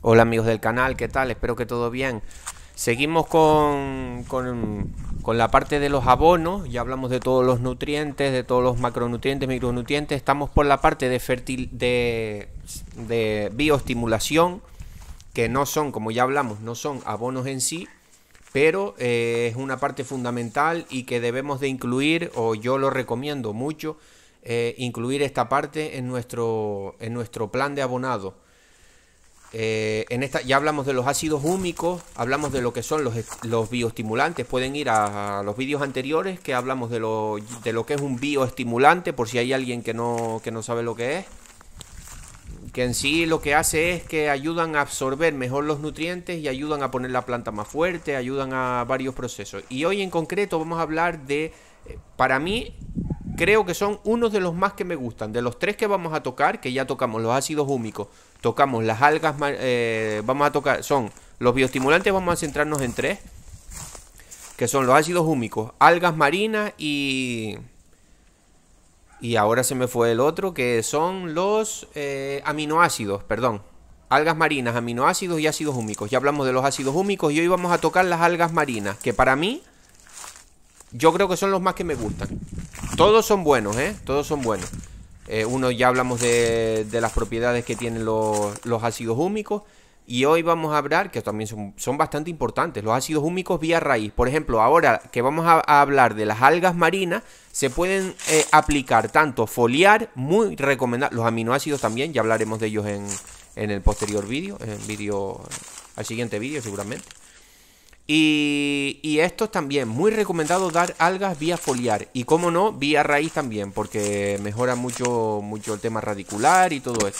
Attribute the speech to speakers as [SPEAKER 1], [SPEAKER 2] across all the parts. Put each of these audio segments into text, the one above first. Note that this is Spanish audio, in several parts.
[SPEAKER 1] Hola amigos del canal, ¿qué tal? Espero que todo bien. Seguimos con, la parte de los abonos, ya hablamos de todos los nutrientes, de todos los macronutrientes, micronutrientes, estamos por la parte de, fertil, de, bioestimulación, que no son, como ya hablamos, no son abonos en sí, pero eh, es una parte fundamental y que debemos de incluir, o yo lo recomiendo mucho, eh, incluir esta parte en nuestro, en nuestro plan de abonado eh, en esta, ya hablamos de los ácidos húmicos, hablamos de lo que son los, bioestimulantes. Pueden ir a, los vídeos anteriores que hablamos de lo, que es un bioestimulante, por si hay alguien que no, que no sabe lo que es. Que en sí lo que hace es que ayudan a absorber mejor los nutrientes y ayudan a poner la planta más fuerte, ayudan a varios procesos. Y hoy en concreto vamos a hablar de, eh, para mí, creo que son unos de los más que me gustan. De los tres que vamos a tocar, que ya tocamos los ácidos húmicos, tocamos las algas, eh, vamos a tocar, son los bioestimulantes, vamos a centrarnos en tres, que son los ácidos húmicos, algas marinas y... Y ahora se me fue el otro, que son los eh, aminoácidos, perdón. Algas marinas, aminoácidos y ácidos húmicos. Ya hablamos de los ácidos húmicos y hoy vamos a tocar las algas marinas, que para mí yo creo que son los más que me gustan. Todos son buenos, ¿eh? Todos son buenos. Eh, uno ya hablamos de, las propiedades que tienen los, ácidos húmicos. Y hoy vamos a hablar, que también son, bastante importantes, los ácidos húmicos vía raíz. Por ejemplo, ahora que vamos a, hablar de las algas marinas, se pueden eh, aplicar tanto foliar, muy recomendable, los aminoácidos también, ya hablaremos de ellos en, en el posterior vídeo, en vídeo, al siguiente vídeo seguramente. Y, y esto es también, muy recomendado dar algas vía foliar y como no, vía raíz también, porque mejora mucho, mucho el tema radicular y todo eso.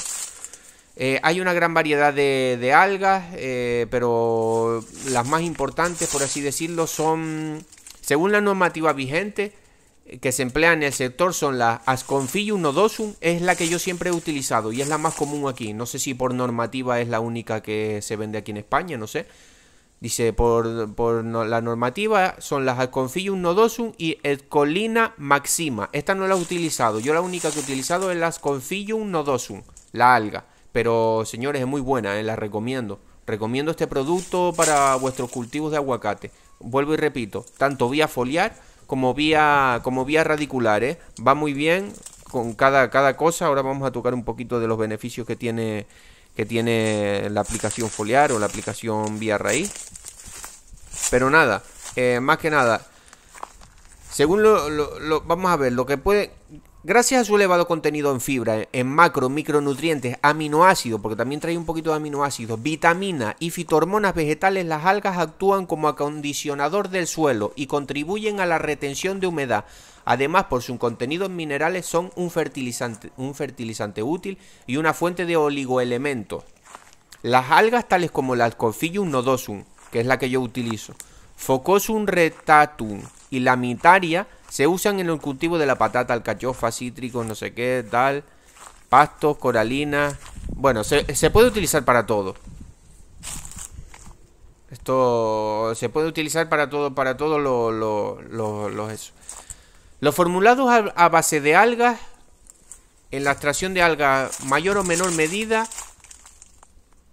[SPEAKER 1] Eh, hay una gran variedad de, algas, eh, pero las más importantes, por así decirlo, son, según la normativa vigente eh, que se emplea en el sector, son las Asconfium nodosum, es la que yo siempre he utilizado y es la más común aquí. No sé si por normativa es la única que se vende aquí en España, no sé. Dice, por, la normativa son las Alconfilium nodosum y Edcolina maxima. Esta no la he utilizado. Yo la única que he utilizado es la Confilium nodosum, la alga. Pero, señores, es muy buena, eh, la recomiendo. Recomiendo este producto para vuestros cultivos de aguacate. Vuelvo y repito, tanto vía foliar como vía, como vía radicular. Eh. Va muy bien con cada, cada cosa. Ahora vamos a tocar un poquito de los beneficios que tiene que tiene la aplicación foliar o la aplicación vía raíz. Pero nada, eh, más que nada, según lo, vamos a ver, lo que puede, Gracias a su elevado contenido en fibra, en macro, micronutrientes, aminoácidos, porque también trae un poquito de aminoácidos, vitaminas y fitohormonas vegetales, las algas actúan como acondicionador del suelo y contribuyen a la retención de humedad. Además, por sus contenidos minerales, son un fertilizante, un fertilizante útil y una fuente de oligoelementos. Las algas, tales como la Alcophyllum nodosum, que es la que yo utilizo, Focosum retatum y la se usan en el cultivo de la patata, alcachofa, cítricos, no sé qué, tal. Pastos, coralinas. Bueno, se, puede utilizar para todo. Esto se puede utilizar para todo, para todos los lo, Los formulados a, base de algas, en la extracción de algas mayor o menor medida,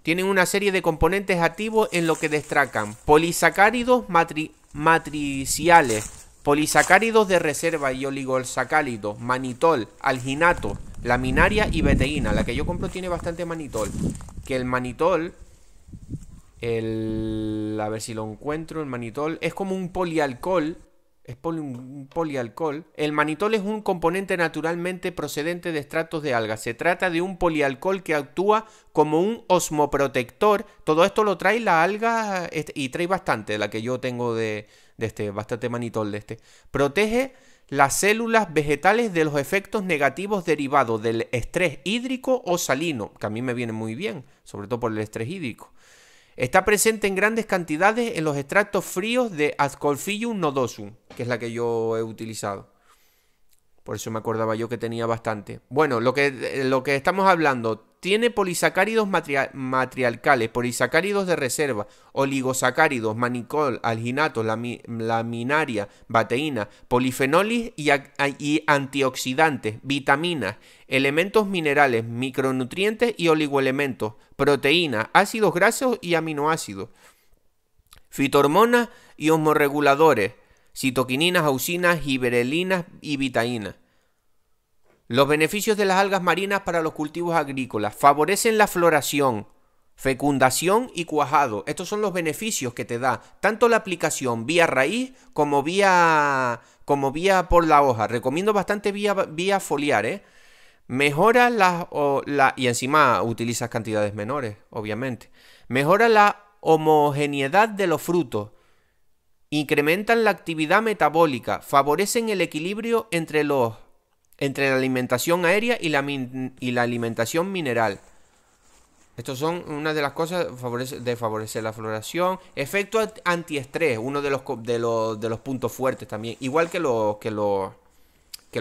[SPEAKER 1] tienen una serie de componentes activos en lo que destacan polisacáridos matriciales Polisacáridos de reserva y oligosacálidos, manitol, alginato, laminaria y beteína. La que yo compro tiene bastante manitol. Que el manitol, el, a ver si lo encuentro, el manitol es como un polialcohol. Es poli, un polialcohol. El manitol es un componente naturalmente procedente de extractos de algas. Se trata de un polialcohol que actúa como un osmoprotector. Todo esto lo trae la alga este, y trae bastante, la que yo tengo de, de este, bastante manitol de este. Protege las células vegetales de los efectos negativos derivados del estrés hídrico o salino, que a mí me viene muy bien, sobre todo por el estrés hídrico. Está presente en grandes cantidades en los extractos fríos de Ascolfillum nodosum, que es la que yo he utilizado. Por eso me acordaba yo que tenía bastante. Bueno, lo que, lo que estamos hablando, tiene polisacáridos matriarcales, polisacáridos de reserva, oligosacáridos, manicol, alginato, laminaria, bateína, polifenolis y, antioxidantes, vitaminas, elementos minerales, micronutrientes y oligoelementos, proteínas, ácidos grasos y aminoácidos, fitohormonas y osmoreguladores, citoquininas, auxinas, giberelinas y vitaínas. Los beneficios de las algas marinas para los cultivos agrícolas favorecen la floración, fecundación y cuajado. Estos son los beneficios que te da tanto la aplicación vía raíz como vía, como vía por la hoja. Recomiendo bastante vía, vía foliar, ¿eh? Mejora La, y encima utilizas cantidades menores, obviamente. Mejora la homogeneidad de los frutos. Incrementan la actividad metabólica. Favorecen el equilibrio entre los entre la alimentación aérea y la, y la alimentación mineral. Estos son una de las cosas de favorecer la floración. Efecto antiestrés, uno de los, de los, puntos fuertes también. Igual que los, que, los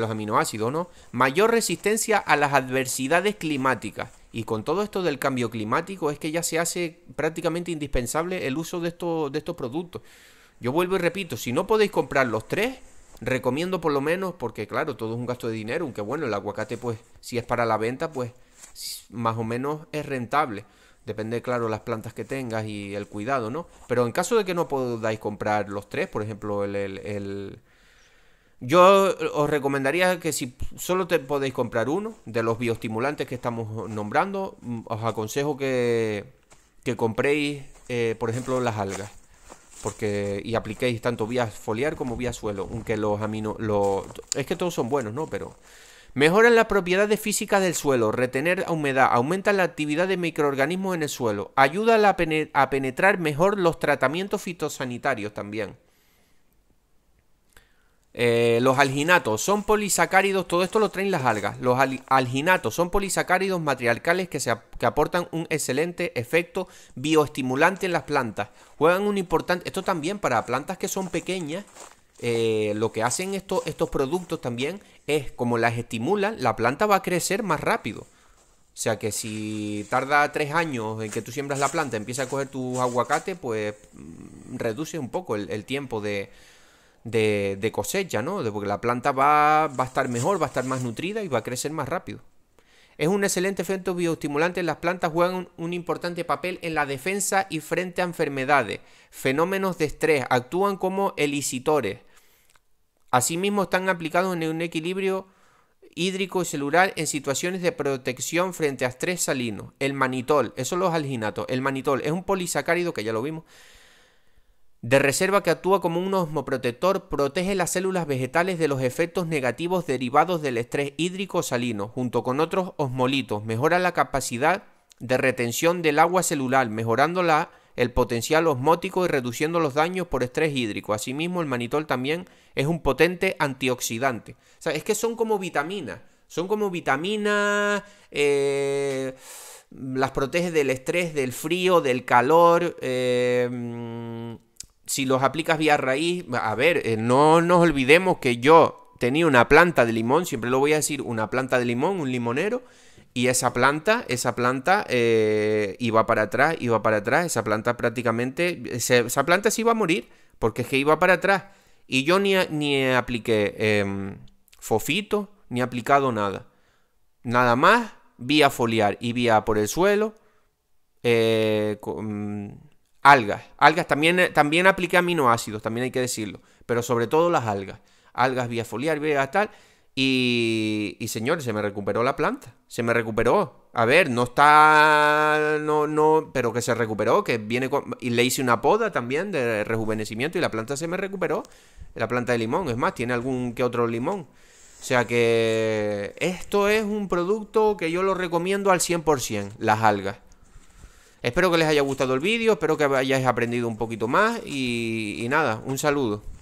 [SPEAKER 1] aminoácidos, ¿no? Mayor resistencia a las adversidades climáticas. Y con todo esto del cambio climático es que ya se hace prácticamente indispensable el uso de, de estos productos. Yo vuelvo y repito, si no podéis comprar los tres, recomiendo por lo menos, porque claro, todo es un gasto de dinero, aunque bueno, el aguacate pues si es para la venta pues más o menos es rentable. Depende, claro, las plantas que tengas y el cuidado, ¿no? Pero en caso de que no podáis comprar los tres, por ejemplo, el... Yo os recomendaría que si solo te podéis comprar uno de los bioestimulantes que estamos nombrando, os aconsejo que, compréis, eh, por ejemplo, las algas porque y apliquéis tanto vía foliar como vía suelo, aunque los amino los, es que todos son buenos, ¿no? Pero mejoran las propiedades físicas del suelo, retener humedad, aumentan la actividad de microorganismos en el suelo, ayuda a penetrar mejor los tratamientos fitosanitarios también. Eh, los alginatos son polisacáridos, todo esto lo traen las algas. Los alginatos son polisacáridos matriarcales que, se aportan un excelente efecto bioestimulante en las plantas. Juegan un importante, esto también para plantas que son pequeñas, eh, lo que hacen estos productos también es como las estimulan, la planta va a crecer más rápido. O sea que si tarda tres años en que tú siembras la planta, empieza a coger tus aguacates, pues mm, reduce un poco el tiempo de, de, cosecha, ¿no? De, porque la planta va, a estar mejor, va a estar más nutrida y va a crecer más rápido. Es un excelente efecto bioestimulante. Las plantas juegan un, importante papel en la defensa y frente a enfermedades, fenómenos de estrés, actúan como elicitores. Asimismo, están aplicados en un equilibrio hídrico y celular en situaciones de protección frente a estrés salino. El manitol, eso los alginatos. El manitol es un polisacárido que ya lo vimos de reserva que actúa como un osmoprotector, protege las células vegetales de los efectos negativos derivados del estrés hídrico salino, junto con otros osmolitos, mejora la capacidad de retención del agua celular, mejorando el potencial osmótico y reduciendo los daños por estrés hídrico. Asimismo, el manitol también es un potente antioxidante. O sea, es que son como vitaminas, son como vitaminas... Eh, las protege del estrés, del frío, del calor, eh, si los aplicas vía raíz, a ver, eh, no nos olvidemos que yo tenía una planta de limón, siempre lo voy a decir, una planta de limón, un limonero, y esa planta, esa planta eh, iba para atrás, iba para atrás, esa planta prácticamente, esa, planta se iba a morir, porque es que iba para atrás. Y yo ni, ni apliqué em, fofito, ni aplicado nada. Nada más, vía foliar y vía por el suelo, eh, algas. Algas también, eh, también aplica aminoácidos, también hay que decirlo, pero sobre todo las algas. Algas vía foliar, vía tal. Y, y señores, se me recuperó la planta. Se me recuperó. A ver, no está. No, no. Pero que se recuperó. Que viene con, Y le hice una poda también de rejuvenecimiento. Y la planta se me recuperó. La planta de limón. Es más, tiene algún que otro limón. O sea que. Esto es un producto que yo lo recomiendo al 100%. Las algas. Espero que les haya gustado el vídeo, espero que hayáis aprendido un poquito más y, y nada, un saludo.